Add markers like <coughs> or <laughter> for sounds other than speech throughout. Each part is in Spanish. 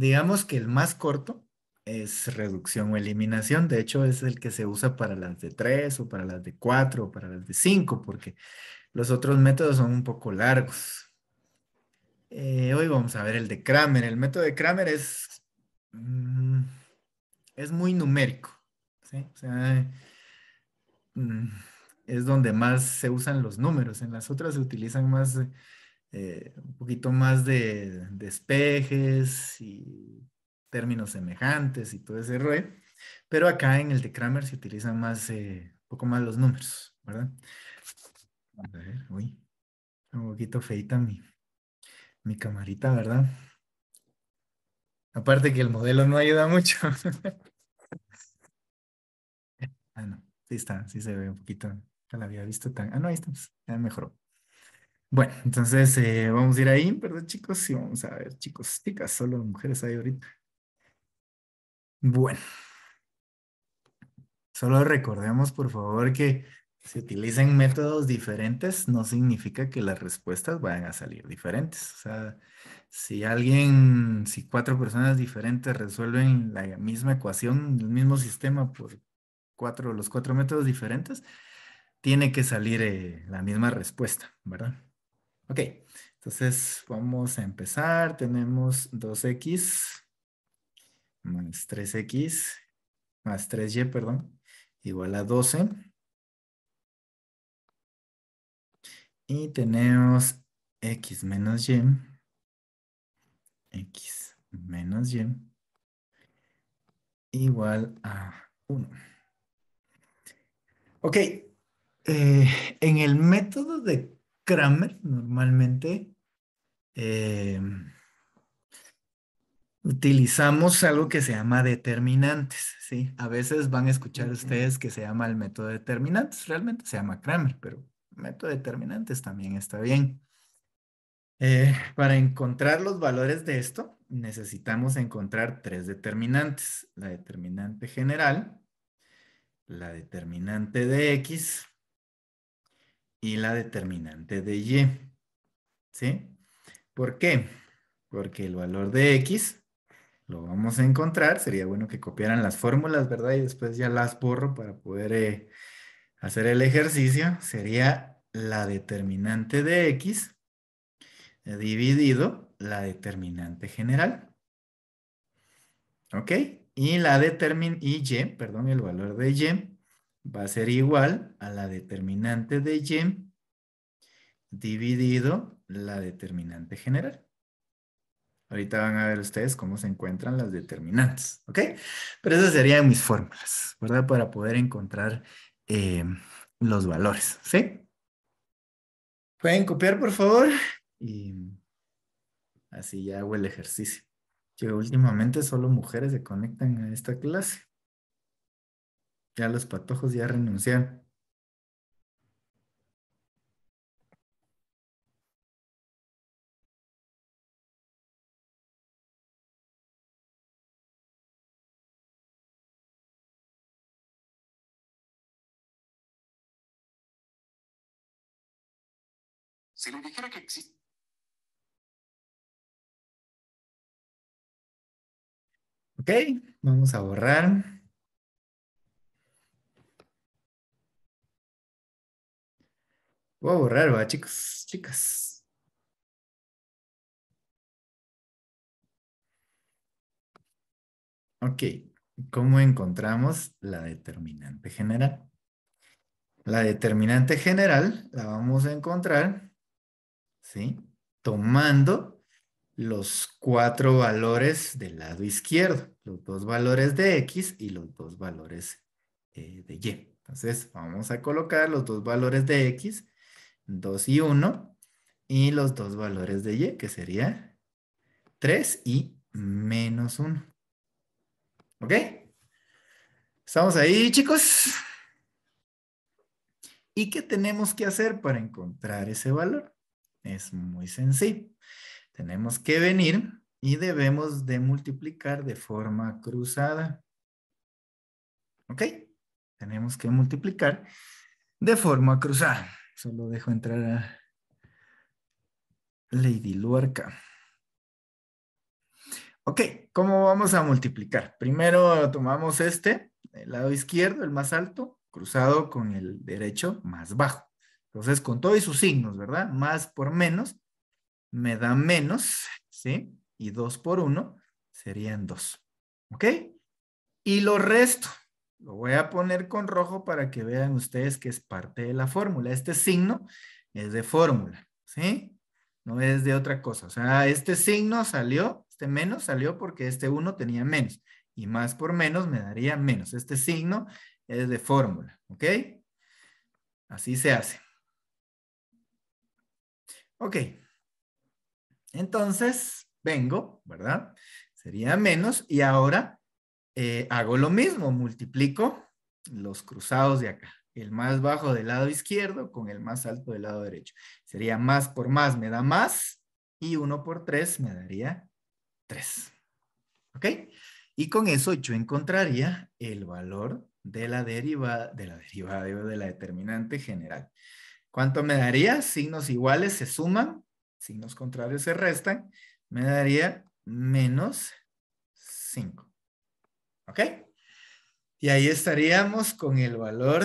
Digamos que el más corto es reducción o eliminación. De hecho, es el que se usa para las de 3 o para las de 4 o para las de 5, porque los otros métodos son un poco largos. Eh, hoy vamos a ver el de Kramer. El método de Kramer es, mm, es muy numérico. Mm, es donde más se usan los números. En las otras se utilizan más... Eh, eh, un poquito más de despejes y términos semejantes y todo ese rollo. Pero acá en el de Kramer se utilizan más, eh, un poco más los números, ¿verdad? A ver, uy, un poquito feita mi, mi camarita, ¿verdad? Aparte que el modelo no ayuda mucho. <laughs> ah, no, sí está, sí se ve un poquito. Ya la había visto tan. Ah, no, ahí está, ya mejoró. Bueno, entonces eh, vamos a ir ahí, ¿verdad, chicos? Y vamos a ver, chicos, chicas, solo mujeres hay ahorita. Bueno. Solo recordemos, por favor, que si utilizan métodos diferentes, no significa que las respuestas vayan a salir diferentes. O sea, si alguien, si cuatro personas diferentes resuelven la misma ecuación, el mismo sistema por cuatro, los cuatro métodos diferentes, tiene que salir eh, la misma respuesta, ¿verdad? Ok, entonces vamos a empezar. Tenemos 2x más 3x más 3y, perdón, igual a 12. Y tenemos x menos y, x menos y, igual a 1. Ok, eh, en el método de Kramer normalmente eh, utilizamos algo que se llama determinantes, ¿sí? A veces van a escuchar ustedes que se llama el método de determinantes, realmente se llama Kramer, pero método de determinantes también está bien. Eh, para encontrar los valores de esto, necesitamos encontrar tres determinantes. La determinante general, la determinante de X y la determinante de y. ¿Sí? ¿Por qué? Porque el valor de x lo vamos a encontrar. Sería bueno que copiaran las fórmulas, ¿verdad? Y después ya las borro para poder eh, hacer el ejercicio. Sería la determinante de x dividido la determinante general. ¿Ok? Y la determin y, perdón, el valor de y va a ser igual a la determinante de Y dividido la determinante general. Ahorita van a ver ustedes cómo se encuentran las determinantes, ¿ok? Pero esas serían mis fórmulas, ¿verdad? Para poder encontrar eh, los valores, ¿sí? Pueden copiar, por favor, y así ya hago el ejercicio. Que últimamente solo mujeres se conectan a esta clase. Ya los patojos ya renunciaron. Si le dijera que existe. Ok, vamos a borrar. a borrar, va chicos, chicas. Ok, ¿cómo encontramos la determinante general? La determinante general la vamos a encontrar, ¿sí? Tomando los cuatro valores del lado izquierdo, los dos valores de X y los dos valores eh, de Y. Entonces, vamos a colocar los dos valores de X 2 y 1, y los dos valores de y, que sería 3 y menos 1. ¿Ok? ¿Estamos ahí, chicos? ¿Y qué tenemos que hacer para encontrar ese valor? Es muy sencillo. Tenemos que venir y debemos de multiplicar de forma cruzada. ¿Ok? Tenemos que multiplicar de forma cruzada. Solo dejo entrar a Lady Luarca. Ok, ¿cómo vamos a multiplicar? Primero tomamos este, el lado izquierdo, el más alto, cruzado con el derecho más bajo. Entonces, con todo y sus signos, ¿verdad? Más por menos, me da menos, ¿sí? Y 2 por 1 serían 2. ¿Ok? Y lo resto, lo voy a poner con rojo para que vean ustedes que es parte de la fórmula. Este signo es de fórmula, ¿sí? No es de otra cosa. O sea, este signo salió, este menos salió porque este 1 tenía menos. Y más por menos me daría menos. Este signo es de fórmula, ¿ok? Así se hace. Ok. Entonces, vengo, ¿verdad? Sería menos y ahora eh, hago lo mismo, multiplico los cruzados de acá, el más bajo del lado izquierdo con el más alto del lado derecho. Sería más por más me da más y 1 por 3 me daría 3. ¿Ok? Y con eso yo encontraría el valor de la derivada, de la derivada, de la determinante general. ¿Cuánto me daría? Signos iguales se suman, signos contrarios se restan. Me daría menos 5. ¿Ok? Y ahí estaríamos con el valor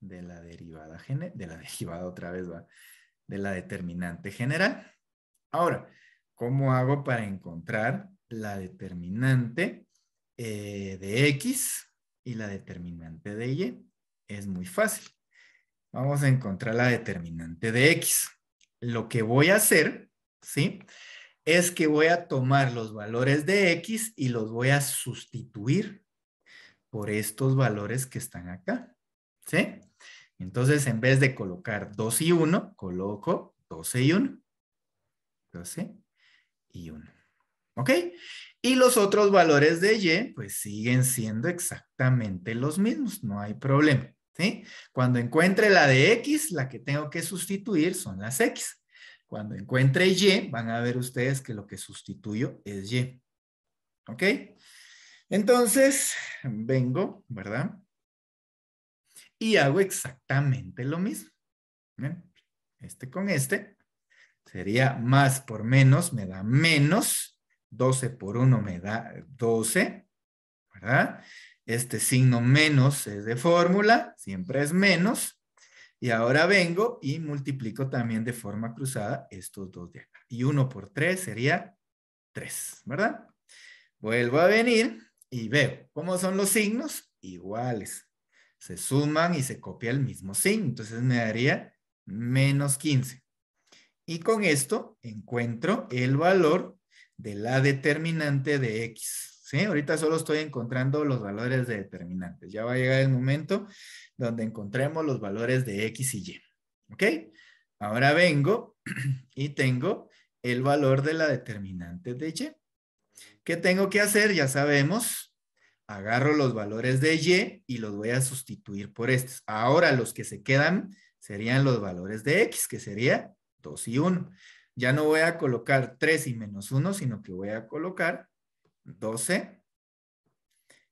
de la derivada, de la <laughs> derivada otra vez, de la determinante general. Ahora, ¿cómo hago para encontrar la determinante eh, de X y la determinante de Y? Es muy fácil. Vamos a encontrar la determinante de X. Lo que voy a hacer, ¿sí? sí es que voy a tomar los valores de X y los voy a sustituir por estos valores que están acá. ¿Sí? Entonces, en vez de colocar 2 y 1, coloco 12 y 1. 12 e y 1. ¿Ok? Y los otros valores de Y, pues siguen siendo exactamente los mismos, no hay problema. ¿Sí? Cuando encuentre la de X, la que tengo que sustituir son las X. Cuando encuentre Y, van a ver ustedes que lo que sustituyo es Y. ¿Ok? Entonces, vengo, ¿verdad? Y hago exactamente lo mismo. Este con este. Sería más por menos, me da menos. 12 por 1 me da 12, ¿verdad? Este signo menos es de fórmula, siempre es menos. Y ahora vengo y multiplico también de forma cruzada estos dos de acá. Y 1 por 3 sería 3, ¿verdad? Vuelvo a venir y veo cómo son los signos iguales. Se suman y se copia el mismo signo. Entonces me daría menos 15. Y con esto encuentro el valor de la determinante de X. ¿sí? Ahorita solo estoy encontrando los valores de determinantes. Ya va a llegar el momento donde encontremos los valores de X y Y, ¿ok? Ahora vengo <clears throat> y tengo el valor de la determinante de Y. ¿Qué tengo que hacer? Ya sabemos, agarro los valores de Y y los voy a sustituir por estos. Ahora los que se quedan serían los valores de X, que sería 2 y 1. Ya no voy a colocar 3 y menos 1, sino que voy a colocar 12,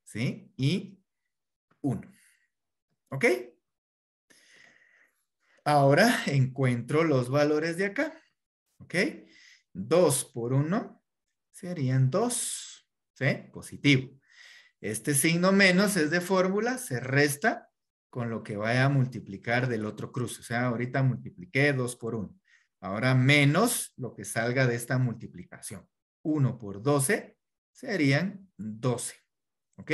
¿sí? Y 1. ¿Ok? Ahora encuentro los valores de acá. ¿Ok? 2 por 1 serían 2. ¿Sí? Positivo. Este signo menos es de fórmula, se resta con lo que vaya a multiplicar del otro cruce. O sea, ahorita multipliqué 2 por 1. Ahora menos lo que salga de esta multiplicación. 1 por 12 serían 12. ¿Ok?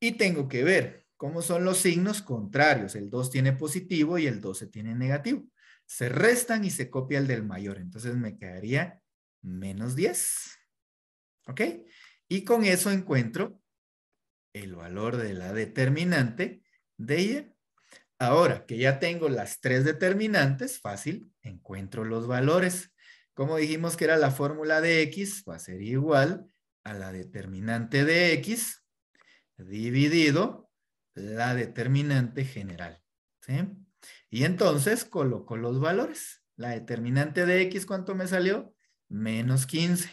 Y tengo que ver cómo son los signos contrarios. El 2 tiene positivo y el 12 tiene negativo. Se restan y se copia el del mayor. Entonces me quedaría menos 10. ¿Ok? Y con eso encuentro el valor de la determinante de Y. Ahora que ya tengo las tres determinantes, fácil, encuentro los valores. Como dijimos que era la fórmula de X, va a ser igual a la determinante de X dividido la determinante general. ¿sí? Y entonces coloco los valores. La determinante de X, ¿cuánto me salió? Menos 15.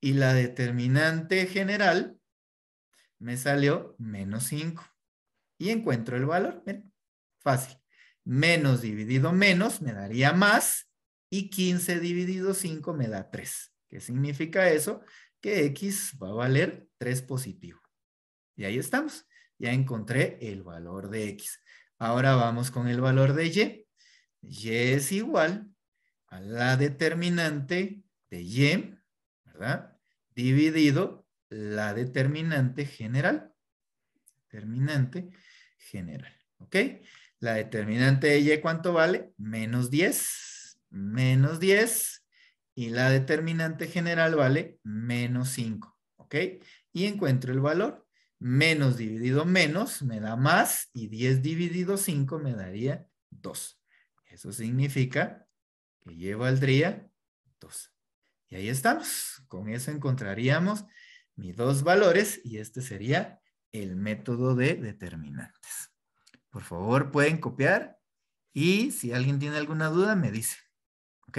Y la determinante general me salió menos 5. Y encuentro el valor. Bien, fácil. Menos dividido menos me daría más. Y 15 dividido 5 me da 3. ¿Qué significa eso? Que X va a valer 3 positivo. Y ahí estamos. Ya encontré el valor de X. Ahora vamos con el valor de Y. Y es igual a la determinante de Y, ¿verdad? Dividido la determinante general. Determinante general, ¿ok? La determinante de Y, ¿cuánto vale? Menos 10. Menos 10 y la determinante general vale menos 5, ¿ok? Y encuentro el valor. Menos dividido menos me da más y 10 dividido 5 me daría 2. Eso significa que yo valdría 2. Y ahí estamos. Con eso encontraríamos mis dos valores y este sería el método de determinantes. Por favor, pueden copiar y si alguien tiene alguna duda, me dice. ¿Ok?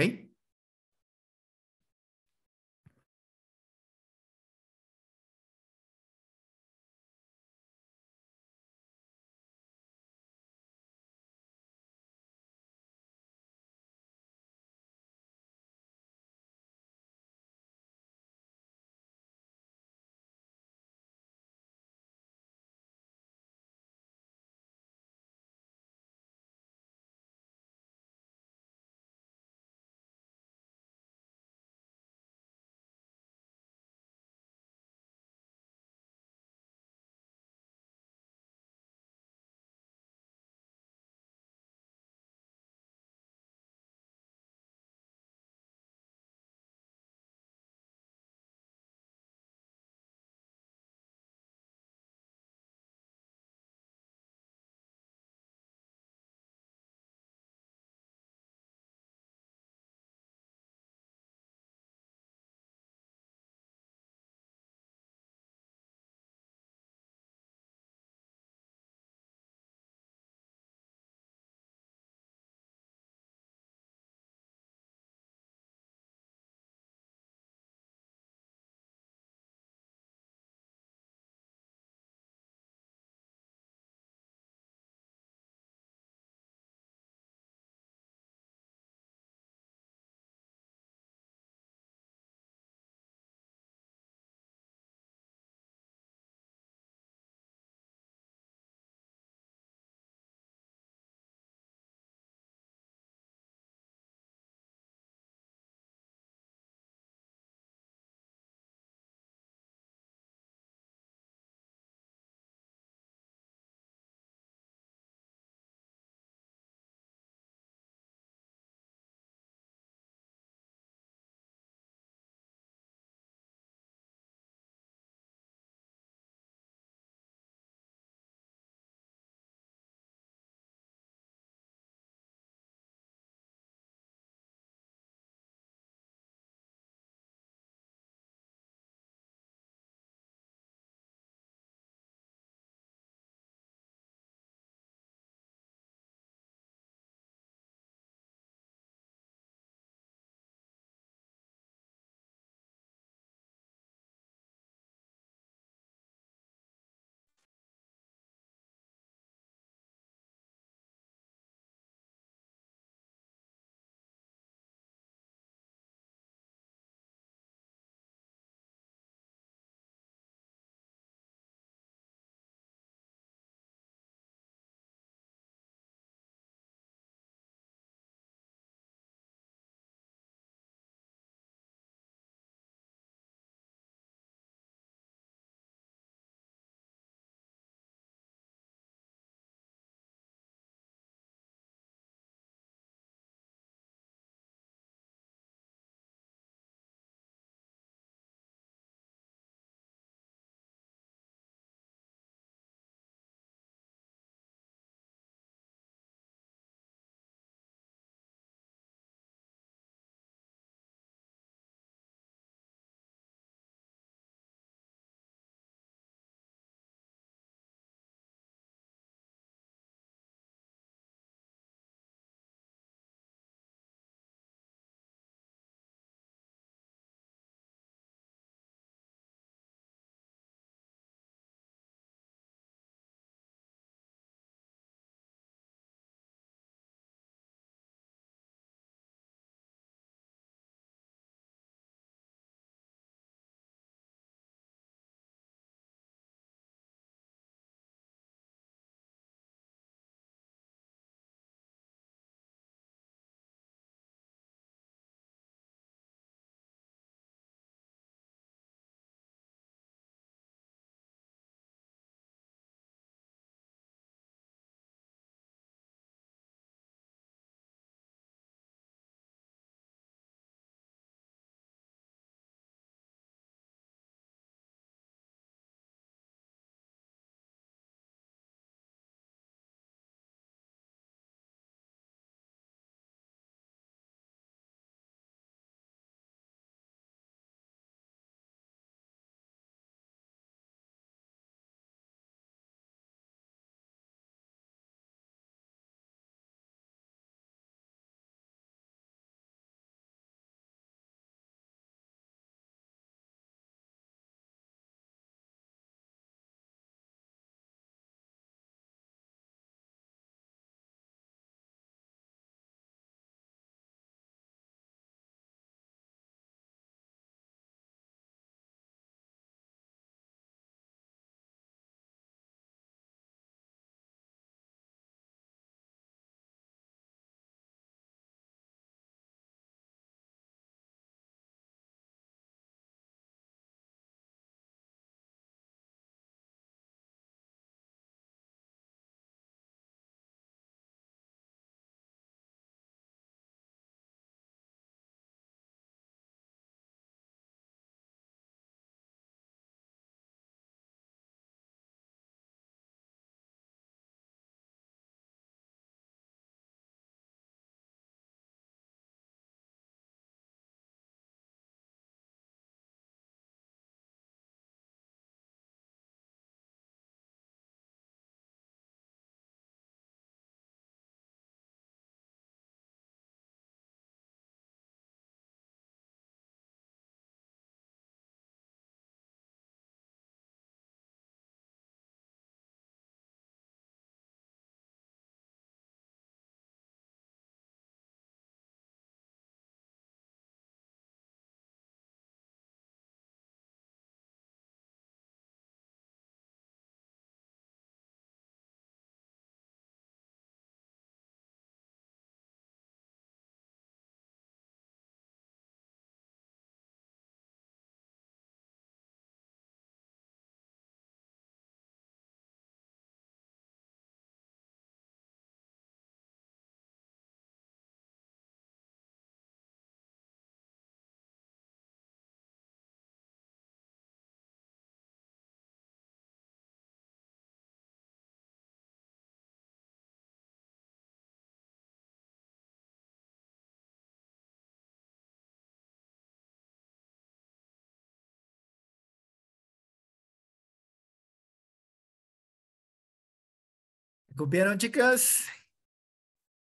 ¿Copiaron, chicas?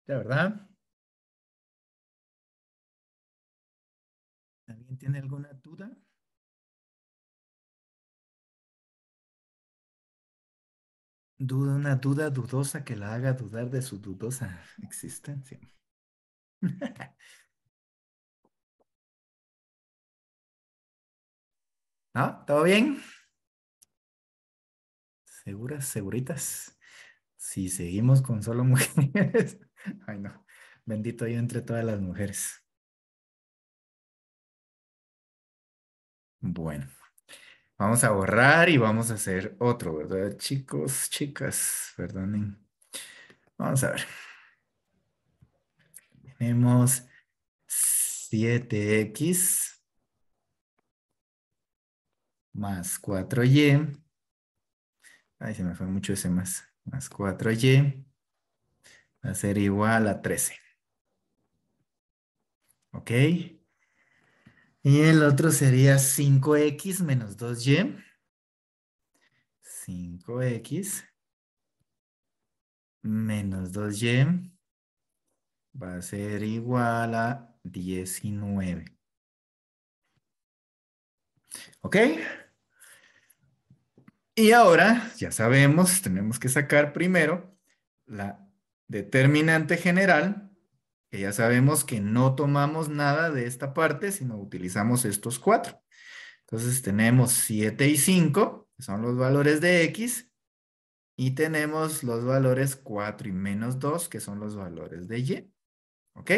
La verdad. ¿Alguien tiene alguna duda? Duda, una duda dudosa que la haga dudar de su dudosa <laughs> existencia. <laughs> ¿No? ¿Todo bien? ¿Seguras, seguritas? si seguimos con solo <laughs> mujeres, ay no, bendito yo entre todas las mujeres. Bueno, vamos a borrar y vamos a hacer otro, ¿verdad? Chicos, chicas, perdonen. Vamos a ver. Tenemos 7x más 4y. Ay, se me fue mucho ese más más 4y va a ser igual a 13. ¿Ok? Y el otro sería 5x menos 2y. 5x menos 2y va a ser igual a 19. ¿Ok? Y ahora, ya sabemos, tenemos que sacar primero la determinante general, que ya sabemos que no tomamos nada de esta parte, sino utilizamos estos cuatro. Entonces tenemos 7 y 5, que son los valores de x, y tenemos los valores 4 y menos 2, que son los valores de y. ¿Ok?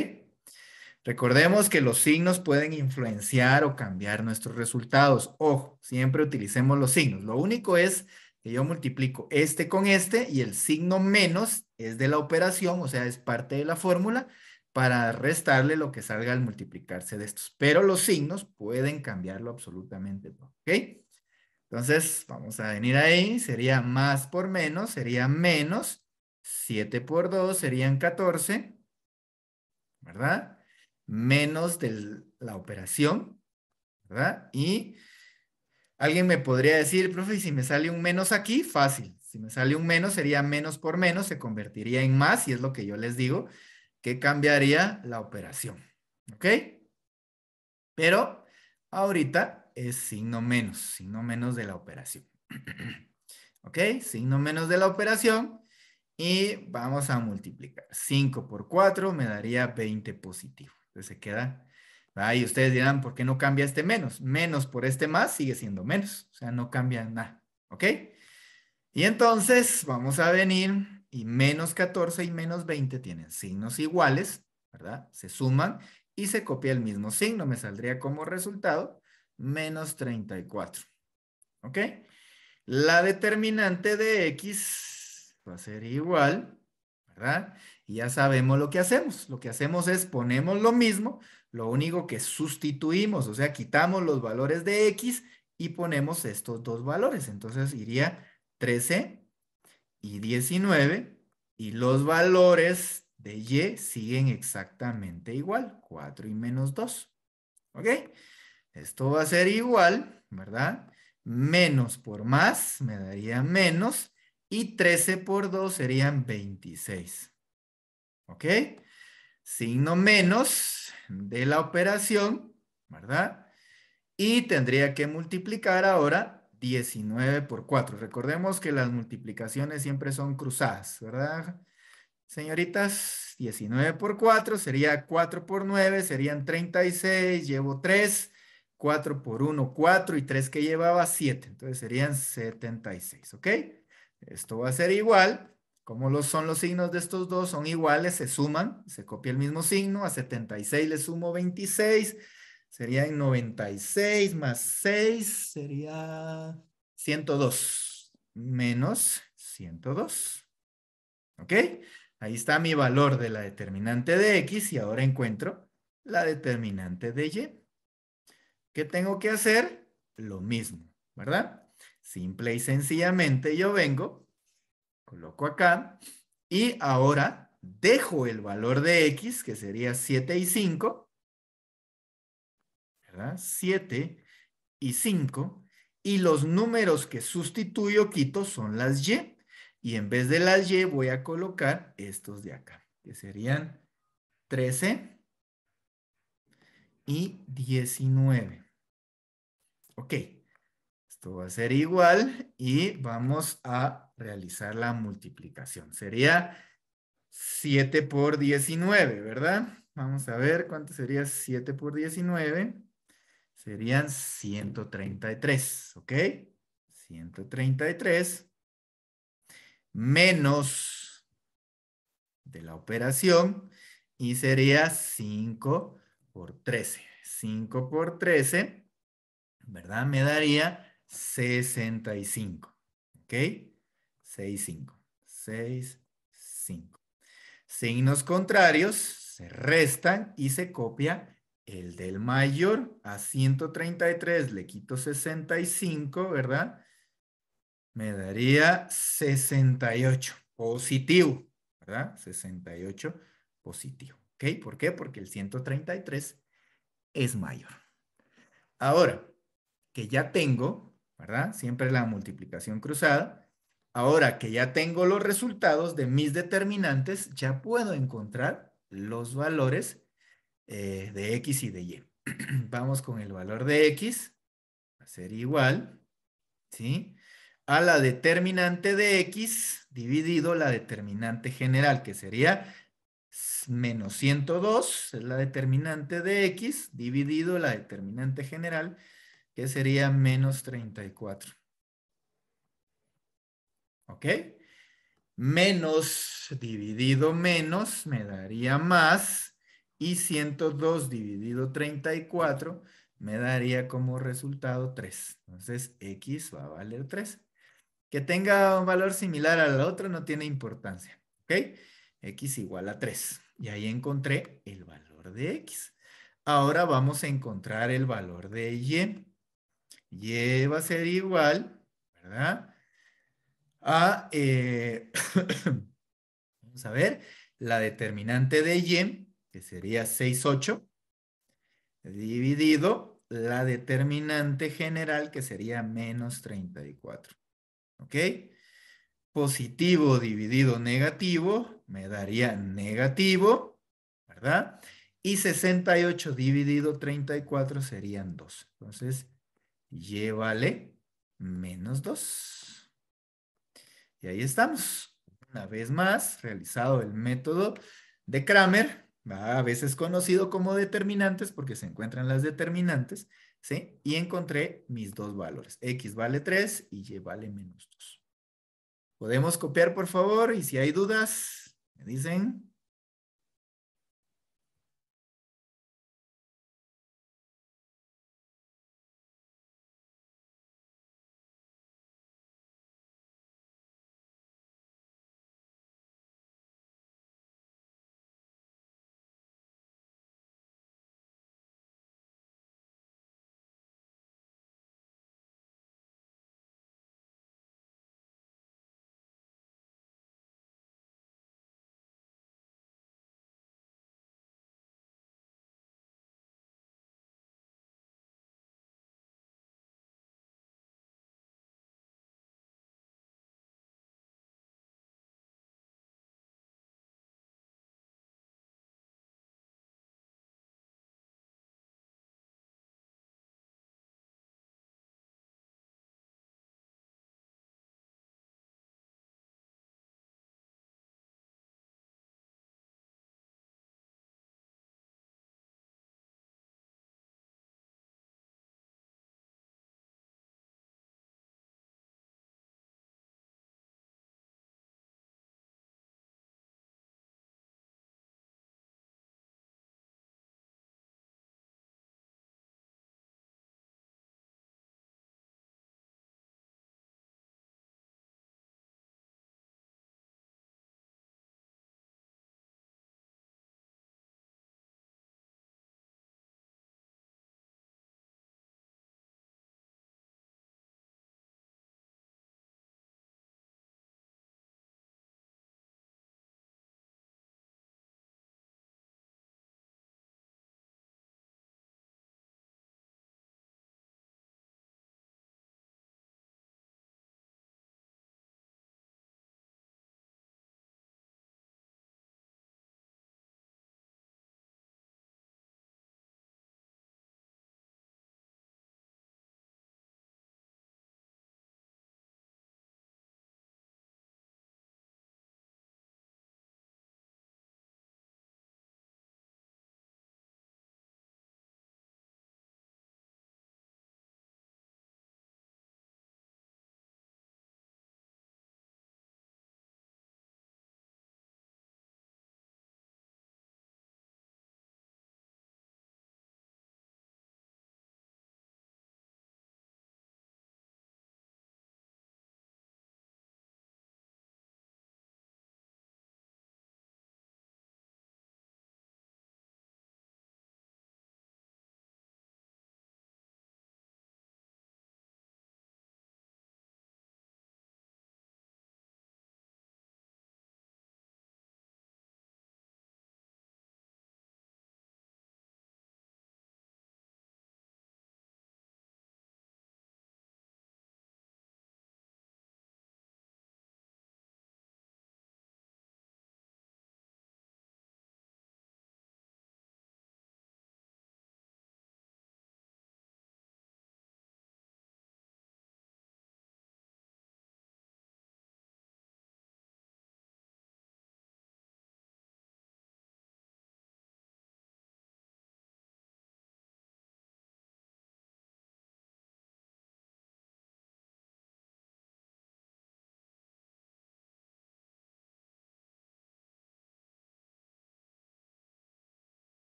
Recordemos que los signos pueden influenciar o cambiar nuestros resultados. Ojo, siempre utilicemos los signos. Lo único es que yo multiplico este con este y el signo menos es de la operación, o sea, es parte de la fórmula para restarle lo que salga al multiplicarse de estos. Pero los signos pueden cambiarlo absolutamente ¿ok? Entonces, vamos a venir ahí, sería más por menos, sería menos, 7 por 2 serían 14, ¿verdad? menos de la operación, ¿verdad? Y alguien me podría decir, profe, si me sale un menos aquí, fácil. Si me sale un menos, sería menos por menos, se convertiría en más, y es lo que yo les digo, que cambiaría la operación. ¿Ok? Pero ahorita es signo menos, signo menos de la operación. <clears throat> ¿Ok? Signo menos de la operación. Y vamos a multiplicar. 5 por 4 me daría 20 positivo. Entonces se queda. Ahí ustedes dirán, ¿por qué no cambia este menos? Menos por este más sigue siendo menos. O sea, no cambia nada. ¿Ok? Y entonces vamos a venir y menos 14 y menos 20 tienen signos iguales, ¿verdad? Se suman y se copia el mismo signo. Me saldría como resultado menos 34. ¿Ok? La determinante de x va a ser igual, ¿verdad? ya sabemos lo que hacemos. Lo que hacemos es ponemos lo mismo, lo único que sustituimos, o sea, quitamos los valores de X y ponemos estos dos valores. Entonces iría 13 y 19 y los valores de Y siguen exactamente igual, 4 y menos 2. ¿Ok? Esto va a ser igual, ¿verdad? Menos por más me daría menos y 13 por 2 serían 26. ¿ok? Signo menos de la operación, ¿verdad? Y tendría que multiplicar ahora 19 por 4. Recordemos que las multiplicaciones siempre son cruzadas, ¿verdad? Señoritas, 19 por 4 sería 4 por 9, serían 36, llevo 3, 4 por 1, 4 y 3 que llevaba 7, entonces serían 76, ¿ok? Esto va a ser igual como los, son los signos de estos dos, son iguales, se suman, se copia el mismo signo, a 76 le sumo 26, en 96 más 6, sería 102, menos 102. ¿Ok? Ahí está mi valor de la determinante de X y ahora encuentro la determinante de Y. ¿Qué tengo que hacer? Lo mismo, ¿verdad? Simple y sencillamente yo vengo Coloco acá. Y ahora dejo el valor de x, que sería 7 y 5. ¿Verdad? 7 y 5. Y los números que sustituyo, quito, son las y. Y en vez de las y voy a colocar estos de acá, que serían 13 y 19. Ok, esto va a ser igual y vamos a realizar la multiplicación. Sería 7 por 19, ¿verdad? Vamos a ver cuánto sería 7 por 19. Serían 133, ¿ok? 133 menos de la operación y sería 5 por 13. 5 por 13, ¿verdad? Me daría 65. ¿Ok? 65. 65. Signos contrarios se restan y se copia el del mayor a 133. Le quito 65, ¿verdad? Me daría 68. Positivo, ¿verdad? 68 positivo. ¿Ok? ¿Por qué? Porque el 133 es mayor. Ahora, que ya tengo ¿verdad? Siempre la multiplicación cruzada. Ahora que ya tengo los resultados de mis determinantes, ya puedo encontrar los valores eh, de X y de Y. <clears throat> Vamos con el valor de X, va a ser igual, ¿sí? A la determinante de X dividido la determinante general, que sería menos 102, es la determinante de X, dividido la determinante general, que sería menos 34. ¿Ok? Menos dividido menos me daría más y 102 dividido 34 me daría como resultado 3. Entonces, X va a valer 3. Que tenga un valor similar al otro no tiene importancia. ¿Ok? X igual a 3. Y ahí encontré el valor de X. Ahora vamos a encontrar el valor de Y. Y va a ser igual, ¿verdad? A, eh, <coughs> vamos a ver, la determinante de Y, que sería 6, 8, dividido la determinante general, que sería menos 34. ¿Ok? Positivo dividido negativo me daría negativo, ¿verdad? Y 68 dividido 34 serían 2. Entonces, y vale menos 2. Y ahí estamos. Una vez más, realizado el método de Kramer, a veces conocido como determinantes porque se encuentran las determinantes, ¿sí? Y encontré mis dos valores, x vale 3 y y vale menos 2. Podemos copiar, por favor, y si hay dudas, me dicen.